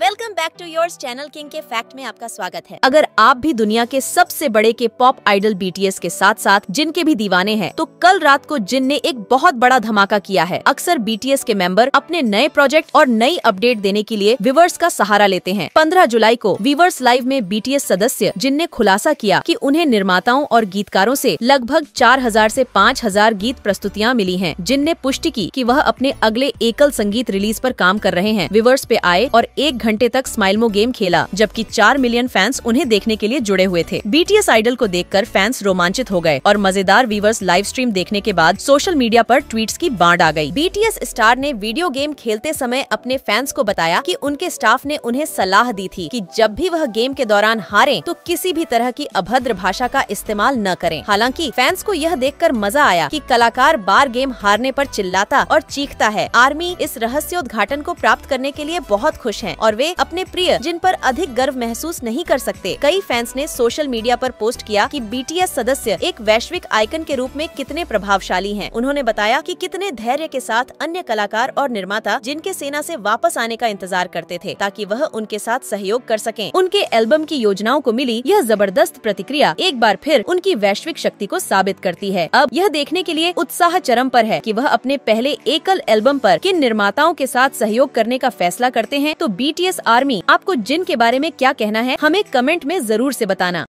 Welcome back to your channel king के fact में आपका स्वागत है अगर आप भी दुनिया के सबसे बड़े के पॉप आइडल बीटीएस के साथ साथ जिनके भी दीवाने हैं तो कल रात को जिन ने एक बहुत बड़ा धमाका किया है अक्सर बीटीएस के मेंबर अपने नए प्रोजेक्ट और नई अपडेट देने के लिए विवर्स का सहारा लेते हैं पंद्रह जुलाई को विवर्स लाइव में बीटीएस सदस्य जिन ने खुलासा किया की कि उन्हें निर्माताओं और गीतकारों ऐसी लगभग चार हजार ऐसी पाँच हजार गीत प्रस्तुतियाँ मिली है जिनने पुष्टि की की वह अपने अगले एकल संगीत रिलीज आरोप काम कर रहे हैं विवर्स पे आए और एक घंटे तक स्माइलमो गेम खेला जबकि चार मिलियन फैंस उन्हें देखने के लिए जुड़े हुए थे बीटीएस आइडल को देख फैंस रोमांचित हो गए और मजेदार व्यूवर्स लाइव स्ट्रीम देखने के बाद सोशल मीडिया आरोप ट्वीट की बाढ़ आ गयी बीटीएस स्टार ने वीडियो गेम खेलते समय अपने फैंस को बताया की उनके स्टाफ ने उन्हें सलाह दी थी की जब भी वह गेम के दौरान हारे तो किसी भी तरह की अभद्र भाषा का इस्तेमाल न करें हालांकि फैंस को यह देखकर मजा आया कि कलाकार बार गेम हारने पर चिल्लाता और चीखता है आर्मी इस रहस्योद्घाटन को प्राप्त करने के लिए बहुत खुश है और और वे अपने प्रिय जिन पर अधिक गर्व महसूस नहीं कर सकते कई फैंस ने सोशल मीडिया पर पोस्ट किया कि बीटीएस सदस्य एक वैश्विक आइकन के रूप में कितने प्रभावशाली हैं। उन्होंने बताया कि कितने धैर्य के साथ अन्य कलाकार और निर्माता जिनके सेना से वापस आने का इंतजार करते थे ताकि वह उनके साथ सहयोग कर सके उनके एल्बम की योजनाओं को मिली यह जबरदस्त प्रतिक्रिया एक बार फिर उनकी वैश्विक शक्ति को साबित करती है अब यह देखने के लिए उत्साह चरम पर है कि वह अपने पहले एकल एल्बम पर किन निर्माताओं के साथ सहयोग करने का फैसला करते हैं तो बी बीटीएस आर्मी आपको जिन के बारे में क्या कहना है हमें कमेंट में जरूर से बताना